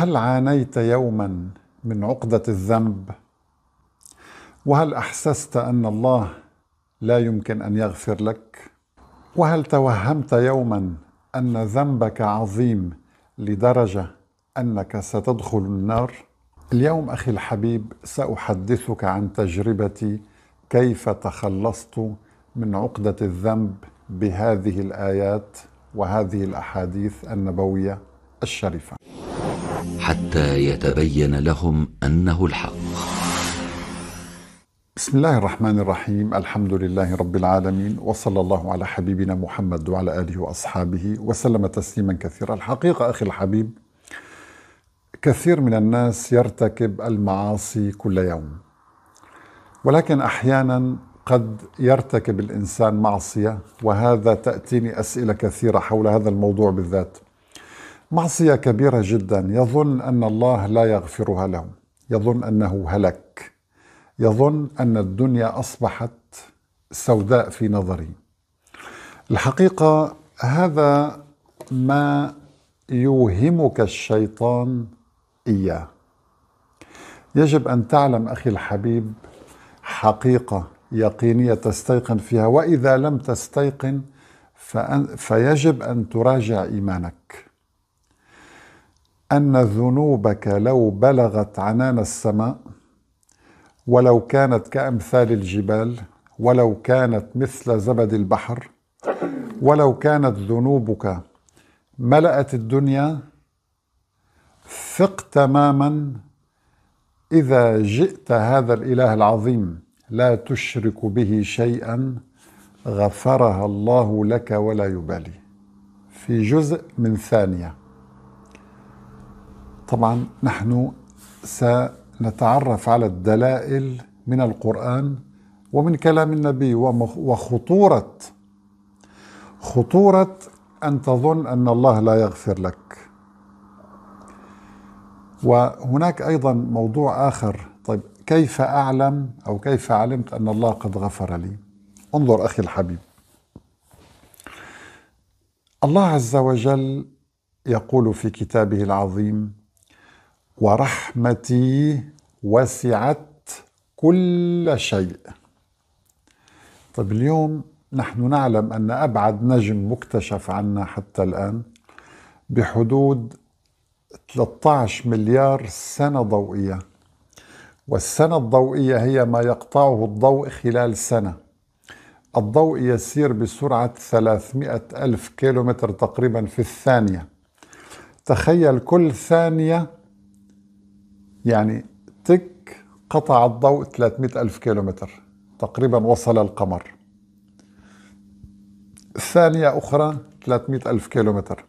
هل عانيت يوما من عقده الذنب وهل احسست ان الله لا يمكن ان يغفر لك وهل توهمت يوما ان ذنبك عظيم لدرجه انك ستدخل النار اليوم اخي الحبيب ساحدثك عن تجربتي كيف تخلصت من عقده الذنب بهذه الايات وهذه الاحاديث النبويه الشريفه حتى يتبين لهم انه الحق. بسم الله الرحمن الرحيم، الحمد لله رب العالمين وصلى الله على حبيبنا محمد وعلى اله واصحابه وسلم تسليما كثيرا. الحقيقه اخي الحبيب كثير من الناس يرتكب المعاصي كل يوم. ولكن احيانا قد يرتكب الانسان معصيه وهذا تاتيني اسئله كثيره حول هذا الموضوع بالذات. معصية كبيرة جدا يظن أن الله لا يغفرها له يظن أنه هلك يظن أن الدنيا أصبحت سوداء في نظري الحقيقة هذا ما يوهمك الشيطان إياه يجب أن تعلم أخي الحبيب حقيقة يقينية تستيقن فيها وإذا لم تستيقن فيجب أن تراجع إيمانك أن ذنوبك لو بلغت عنان السماء ولو كانت كأمثال الجبال ولو كانت مثل زبد البحر ولو كانت ذنوبك ملأت الدنيا ثق تماما إذا جئت هذا الإله العظيم لا تشرك به شيئا غفرها الله لك ولا يبالي في جزء من ثانيه طبعا نحن سنتعرف على الدلائل من القرآن ومن كلام النبي وخطورة خطورة أن تظن أن الله لا يغفر لك وهناك أيضا موضوع آخر طيب كيف أعلم أو كيف علمت أن الله قد غفر لي انظر أخي الحبيب الله عز وجل يقول في كتابه العظيم ورحمتي وسعت كل شيء طيب اليوم نحن نعلم أن أبعد نجم مكتشف عنا حتى الآن بحدود 13 مليار سنة ضوئية والسنة الضوئية هي ما يقطعه الضوء خلال سنة الضوء يسير بسرعة 300 ألف كيلومتر تقريبا في الثانية تخيل كل ثانية يعني تك قطع الضوء 300 ألف كيلومتر تقريبا وصل القمر ثانية أخرى 300 ألف كيلومتر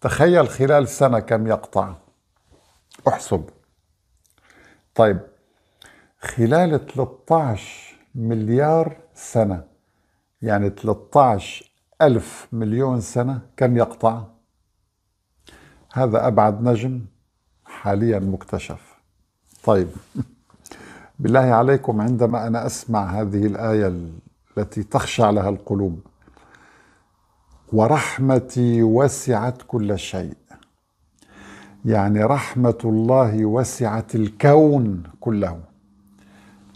تخيل خلال سنة كم يقطع احسب طيب خلال 13 مليار سنة يعني 13 ألف مليون سنة كم يقطع؟ هذا أبعد نجم حاليا مكتشف طيب بالله عليكم عندما انا اسمع هذه الايه التي تخشع لها القلوب ورحمتي وسعت كل شيء يعني رحمه الله وسعت الكون كله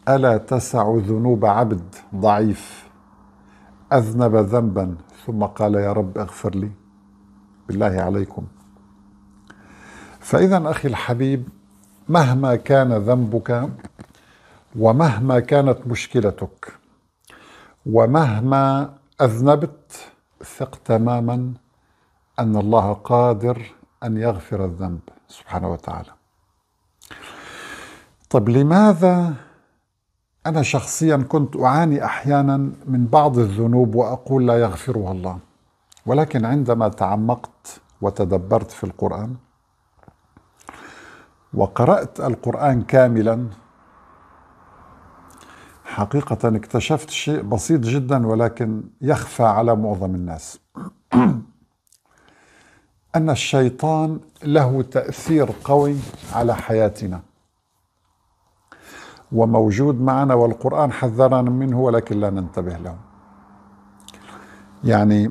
الا تسع ذنوب عبد ضعيف اذنب ذنبا ثم قال يا رب اغفر لي بالله عليكم فاذا اخي الحبيب مهما كان ذنبك ومهما كانت مشكلتك ومهما اذنبت ثق تماما ان الله قادر ان يغفر الذنب سبحانه وتعالى طب لماذا انا شخصيا كنت اعاني احيانا من بعض الذنوب واقول لا يغفرها الله ولكن عندما تعمقت وتدبرت في القران وقرأت القرآن كاملا حقيقة اكتشفت شيء بسيط جدا ولكن يخفى على معظم الناس أن الشيطان له تأثير قوي على حياتنا وموجود معنا والقرآن حذرنا منه ولكن لا ننتبه له يعني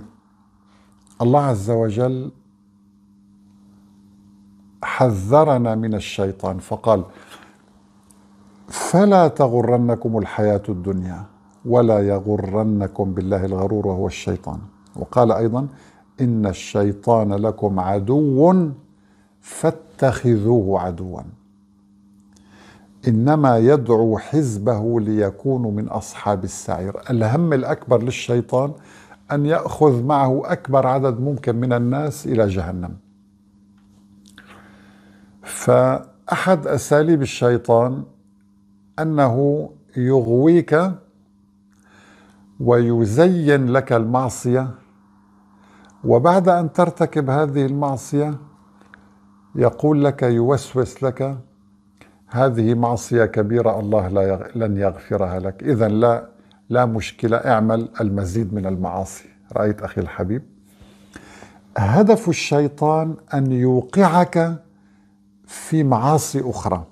الله عز وجل حذرنا من الشيطان فقال فلا تغرنكم الحياة الدنيا ولا يغرنكم بالله الغرور وهو الشيطان وقال أيضا إن الشيطان لكم عدو فاتخذوه عدوا إنما يدعو حزبه ليكونوا من أصحاب السعير الهم الأكبر للشيطان أن يأخذ معه أكبر عدد ممكن من الناس إلى جهنم فأحد أساليب الشيطان أنه يغويك ويزين لك المعصية وبعد أن ترتكب هذه المعصية يقول لك يوسوس لك هذه معصية كبيرة الله لا يغ... لن يغفرها لك إذا لا لا مشكلة اعمل المزيد من المعاصي رأيت أخي الحبيب هدف الشيطان أن يوقعك في معاصي اخرى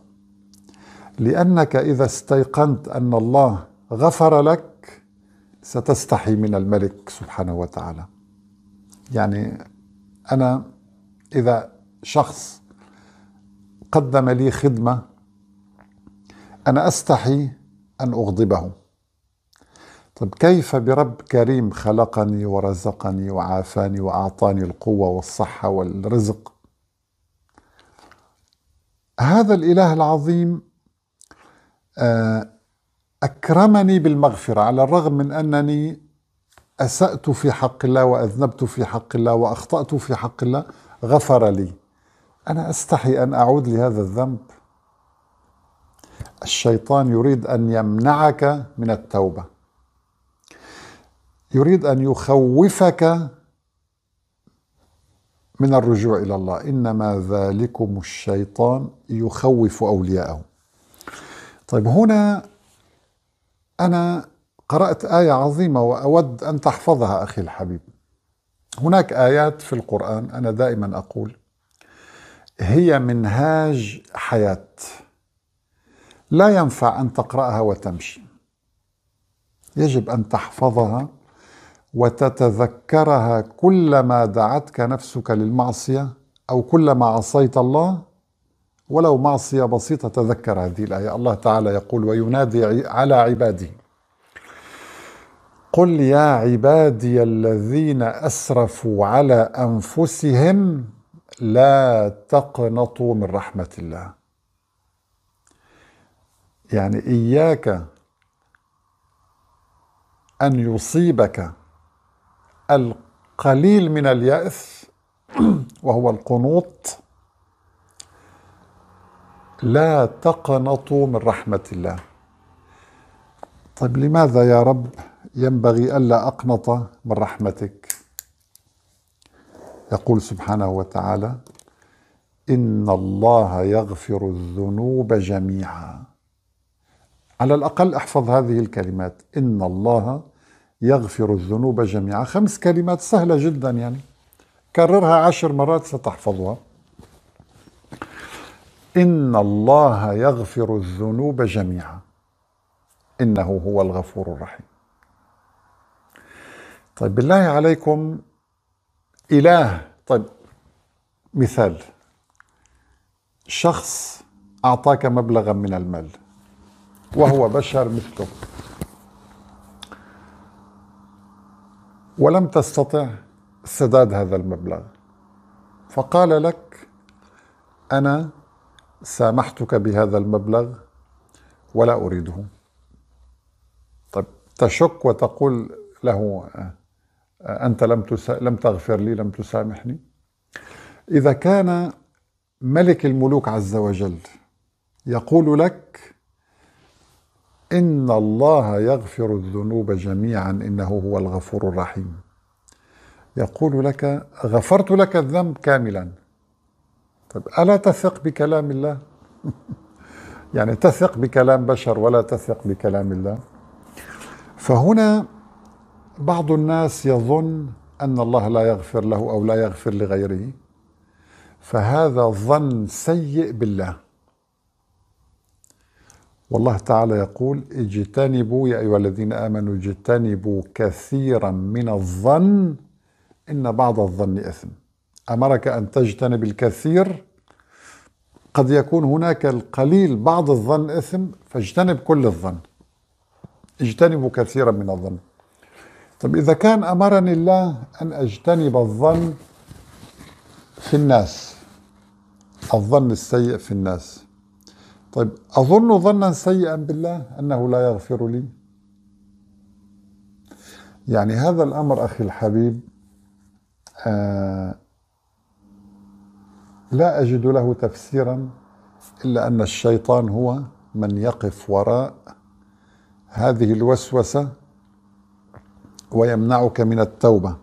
لانك اذا استيقنت ان الله غفر لك ستستحي من الملك سبحانه وتعالى يعني انا اذا شخص قدم لي خدمه انا استحي ان اغضبه طب كيف برب كريم خلقني ورزقني وعافاني واعطاني القوه والصحه والرزق هذا الإله العظيم آه، أكرمني بالمغفرة على الرغم من أنني أسأت في حق الله وأذنبت في حق الله وأخطأت في حق الله غفر لي أنا أستحي أن أعود لهذا الذنب الشيطان يريد أن يمنعك من التوبة يريد أن يخوفك من الرجوع إلى الله إنما ذلكم الشيطان يخوف أولياءه طيب هنا أنا قرأت آية عظيمة وأود أن تحفظها أخي الحبيب هناك آيات في القرآن أنا دائما أقول هي منهاج حياة لا ينفع أن تقرأها وتمشي يجب أن تحفظها وتتذكرها كلما دعتك نفسك للمعصيه او كلما عصيت الله ولو معصيه بسيطه تذكر هذه الايه الله تعالى يقول وينادي على عباده قل يا عبادي الذين اسرفوا على انفسهم لا تقنطوا من رحمه الله يعني اياك ان يصيبك القليل من اليأس وهو القنوط لا تقنطوا من رحمة الله طيب لماذا يا رب ينبغي ألا أقنط من رحمتك يقول سبحانه وتعالى إن الله يغفر الذنوب جميعا على الأقل احفظ هذه الكلمات إن الله يغفر الذنوب جميعا خمس كلمات سهلة جدا يعني كررها عشر مرات ستحفظها إن الله يغفر الذنوب جميعا إنه هو الغفور الرحيم طيب بالله عليكم إله طيب مثال شخص أعطاك مبلغا من المال وهو بشر مثلك ولم تستطع سداد هذا المبلغ فقال لك انا سامحتك بهذا المبلغ ولا اريده طيب تشك وتقول له انت لم تسا... لم تغفر لي لم تسامحني اذا كان ملك الملوك عز وجل يقول لك إن الله يغفر الذنوب جميعا إنه هو الغفور الرحيم يقول لك غفرت لك الذنب كاملا طب ألا تثق بكلام الله؟ يعني تثق بكلام بشر ولا تثق بكلام الله فهنا بعض الناس يظن أن الله لا يغفر له أو لا يغفر لغيره فهذا ظن سيء بالله والله تعالى يقول اجتنبوا يا أيها الذين آمنوا اجتنبوا كثيرا من الظن إن بعض الظن إثم أمرك أن تجتنب الكثير قد يكون هناك القليل بعض الظن إثم فاجتنب كل الظن اجتنبوا كثيرا من الظن طب إذا كان أمرني الله أن أجتنب الظن في الناس الظن السيء في الناس طيب أظن ظنا سيئا بالله أنه لا يغفر لي يعني هذا الأمر أخي الحبيب آه لا أجد له تفسيرا إلا أن الشيطان هو من يقف وراء هذه الوسوسة ويمنعك من التوبة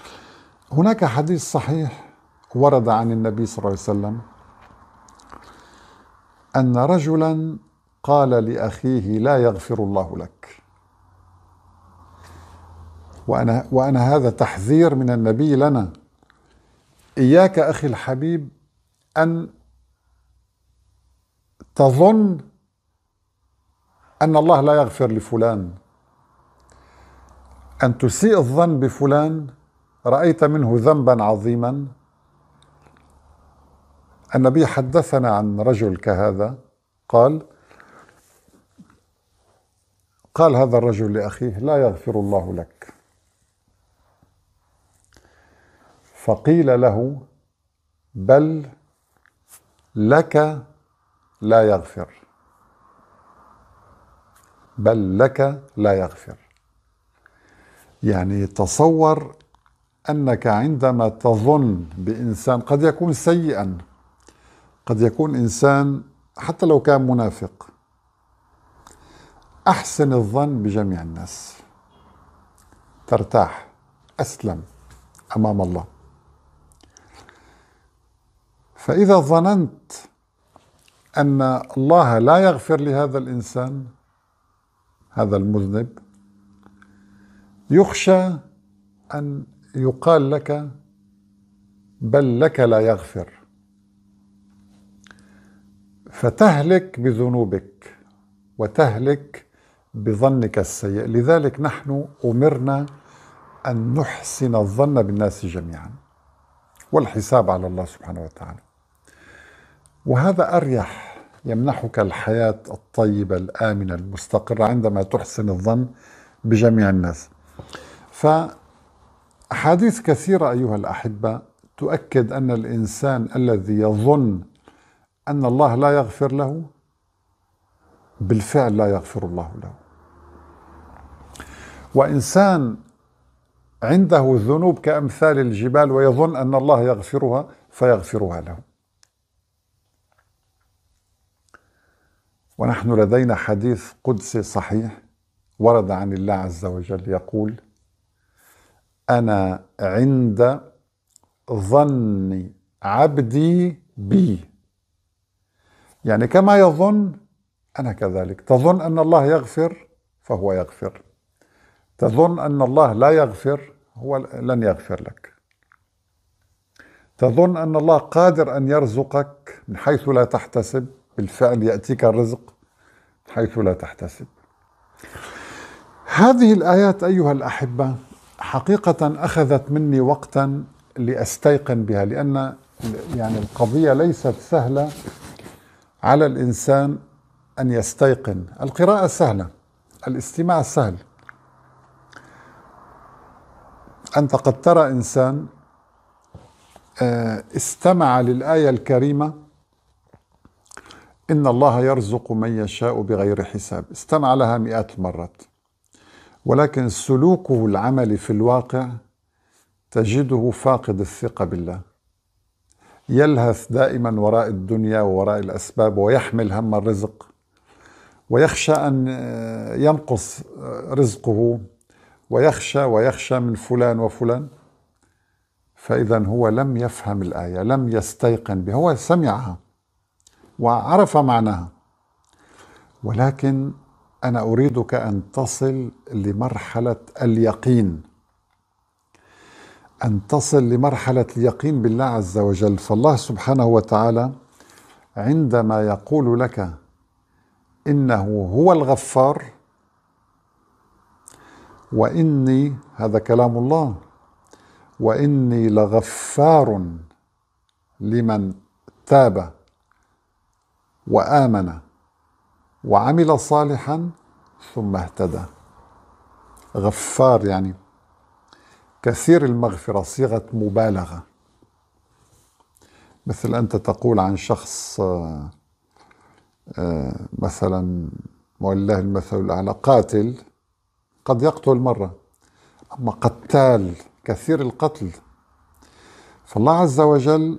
هناك حديث صحيح ورد عن النبي صلى الله عليه وسلم ان رجلا قال لاخيه لا يغفر الله لك وانا وانا هذا تحذير من النبي لنا اياك اخي الحبيب ان تظن ان الله لا يغفر لفلان ان تسيء الظن بفلان رايت منه ذنبا عظيما النبي حدثنا عن رجل كهذا قال قال هذا الرجل لاخيه لا يغفر الله لك فقيل له بل لك لا يغفر بل لك لا يغفر يعني تصور انك عندما تظن بانسان قد يكون سيئا قد يكون انسان حتى لو كان منافق احسن الظن بجميع الناس ترتاح اسلم امام الله فاذا ظننت ان الله لا يغفر لهذا الانسان هذا المذنب يخشى ان يقال لك بل لك لا يغفر فتهلك بذنوبك وتهلك بظنك السيء لذلك نحن أمرنا أن نحسن الظن بالناس جميعا والحساب على الله سبحانه وتعالى وهذا أريح يمنحك الحياة الطيبة الآمنة المستقرة عندما تحسن الظن بجميع الناس فحديث كثيرة أيها الأحبة تؤكد أن الإنسان الذي يظن أن الله لا يغفر له بالفعل لا يغفر الله له وإنسان عنده الذنوب كأمثال الجبال ويظن أن الله يغفرها فيغفرها له ونحن لدينا حديث قدسي صحيح ورد عن الله عز وجل يقول أنا عند ظن عبدي بي يعني كما يظن أنا كذلك تظن أن الله يغفر فهو يغفر تظن أن الله لا يغفر هو لن يغفر لك تظن أن الله قادر أن يرزقك من حيث لا تحتسب بالفعل يأتيك الرزق حيث لا تحتسب هذه الآيات أيها الأحبة حقيقة أخذت مني وقتا لأستيقن بها لأن يعني القضية ليست سهلة على الانسان ان يستيقن القراءه سهله الاستماع سهل انت قد ترى انسان آه، استمع للايه الكريمه ان الله يرزق من يشاء بغير حساب استمع لها مئات المرات ولكن سلوكه العملي في الواقع تجده فاقد الثقه بالله يلهث دائما وراء الدنيا ووراء الأسباب ويحمل هم الرزق ويخشى أن آه، ينقص آه، رزقه ويخشى ويخشى من فلان وفلان فإذا هو لم يفهم الآية لم يستيقن بها هو سمعها وعرف معناها ولكن أنا أريدك أن تصل لمرحلة اليقين أن تصل لمرحلة اليقين بالله عز وجل فالله سبحانه وتعالى عندما يقول لك إنه هو الغفار وإني هذا كلام الله وإني لغفار لمن تاب وآمن وعمل صالحا ثم اهتدى غفار يعني كثير المغفرة صيغة مبالغة مثل أنت تقول عن شخص آه، آه، مثلا ولله المثل الأعلى قاتل قد يقتل مرة أما قتال كثير القتل فالله عز وجل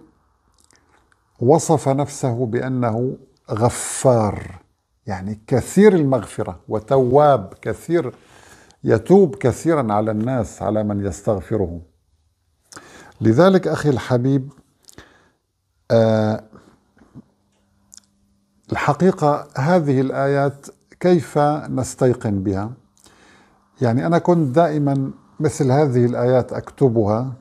وصف نفسه بأنه غفار يعني كثير المغفرة وتواب كثير يتوب كثيرا على الناس على من يستغفره لذلك أخي الحبيب آه الحقيقة هذه الآيات كيف نستيقن بها يعني أنا كنت دائما مثل هذه الآيات أكتبها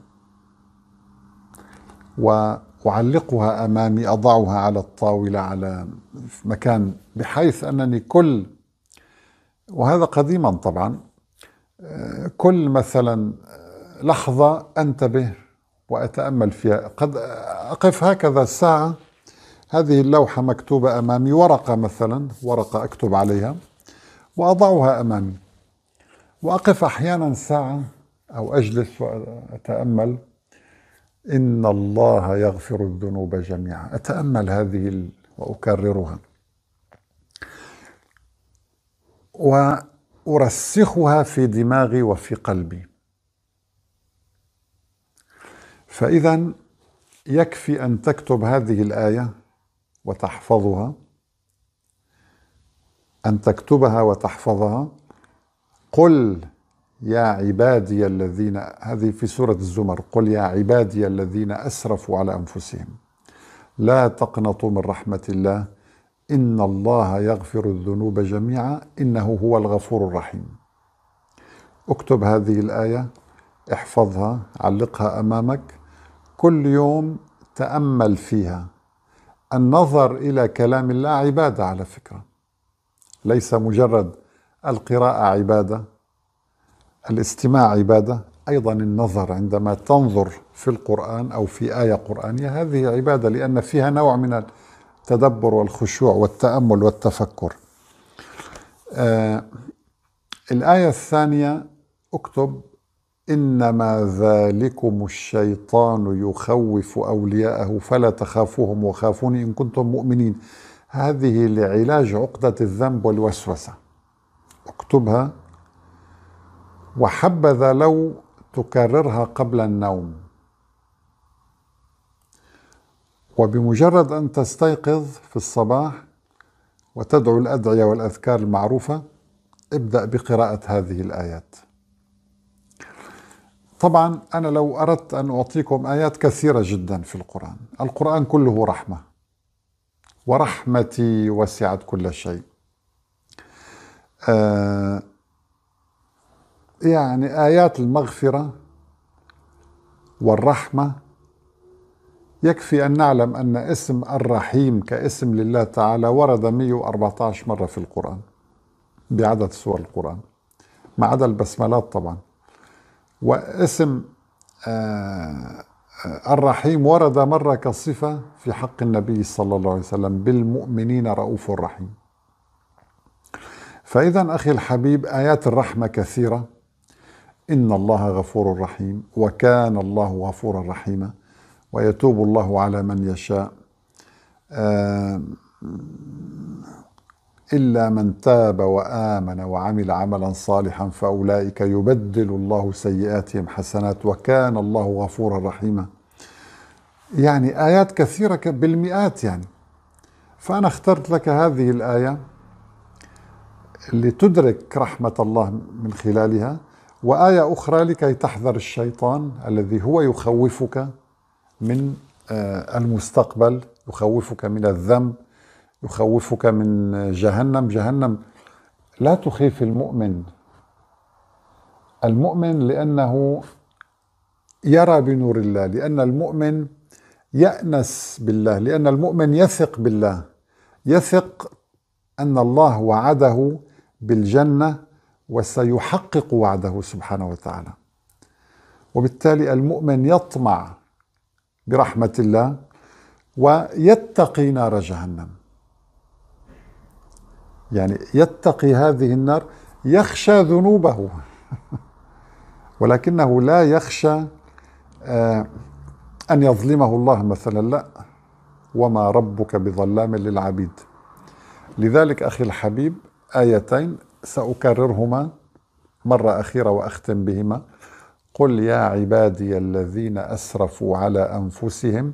وأعلقها أمامي أضعها على الطاولة على مكان بحيث أنني كل وهذا قديما طبعا كل مثلا لحظة أنتبه وأتأمل فيها قد أقف هكذا ساعة هذه اللوحة مكتوبة أمامي ورقة مثلا ورقة أكتب عليها وأضعها أمامي وأقف أحيانا ساعة أو أجلس وأتأمل إن الله يغفر الذنوب جميعا أتأمل هذه وأكررها و أرسخها في دماغي وفي قلبي فإذا يكفي أن تكتب هذه الآية وتحفظها أن تكتبها وتحفظها قل يا عبادي الذين هذه في سورة الزمر قل يا عبادي الذين أسرفوا على أنفسهم لا تقنطوا من رحمة الله إن الله يغفر الذنوب جميعا إنه هو الغفور الرحيم اكتب هذه الآية احفظها علقها أمامك كل يوم تأمل فيها النظر إلى كلام الله عبادة على فكرة ليس مجرد القراءة عبادة الاستماع عبادة أيضا النظر عندما تنظر في القرآن أو في آية قرآنية هذه عبادة لأن فيها نوع من التدبر والخشوع والتامل والتفكر آه الايه الثانيه اكتب انما ذلكم الشيطان يخوف اولياءه فلا تخافوهم وخافوني ان كنتم مؤمنين هذه لعلاج عقده الذنب والوسوسه اكتبها وحبذا لو تكررها قبل النوم وبمجرد أن تستيقظ في الصباح وتدعو الأدعية والأذكار المعروفة ابدأ بقراءة هذه الآيات طبعا أنا لو أردت أن أعطيكم آيات كثيرة جدا في القرآن القرآن كله رحمة ورحمتي وسعت كل شيء آه يعني آيات المغفرة والرحمة يكفي أن نعلم أن اسم الرحيم كاسم لله تعالى ورد 114 مرة في القرآن بعدد سور القرآن ما عدا البسملات طبعا واسم آه، آه، الرحيم ورد مرة كصفة في حق النبي صلى الله عليه وسلم بالمؤمنين رؤوف رحيم فإذا أخي الحبيب آيات الرحمة كثيرة إن الله غفور رحيم وكان الله غفورا رحيما ويتوب الله على من يشاء إلا من تاب وآمن وعمل عملا صالحا فأولئك يبدل الله سيئاتهم حسنات وكان الله غفورا رحيما يعني آيات كثيرة بالمئات يعني فأنا اخترت لك هذه الآية اللي تدرك رحمة الله من خلالها وآية أخرى لكي تحذر الشيطان الذي هو يخوفك من آه، المستقبل يخوفك من الذنب يخوفك من جهنم جهنم لا تخيف المؤمن المؤمن لأنه يرى بنور الله لأن المؤمن يأنس بالله لأن المؤمن يثق بالله يثق أن الله وعده بالجنة وسيحقق وعده سبحانه وتعالى وبالتالي المؤمن يطمع برحمة الله ويتقي نار جهنم يعني يتقي هذه النار يخشى ذنوبه ولكنه لا يخشى آه، أن يظلمه الله مثلا لا وما ربك بظلام للعبيد لذلك أخي الحبيب آيتين سأكررهما مرة أخيرة وأختم بهما قل يا عبادي الذين اسرفوا على انفسهم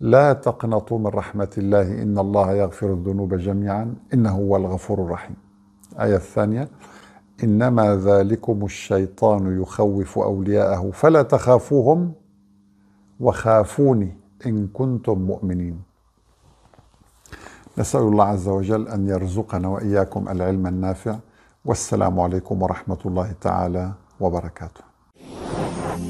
لا تقنطوا من رحمه الله ان الله يغفر الذنوب جميعا انه هو الغفور الرحيم. آية الثانيه انما ذلكم الشيطان يخوف اولياءه فلا تخافوهم وخافوني ان كنتم مؤمنين. نسال الله عز وجل ان يرزقنا واياكم العلم النافع والسلام عليكم ورحمه الله تعالى وبركاته.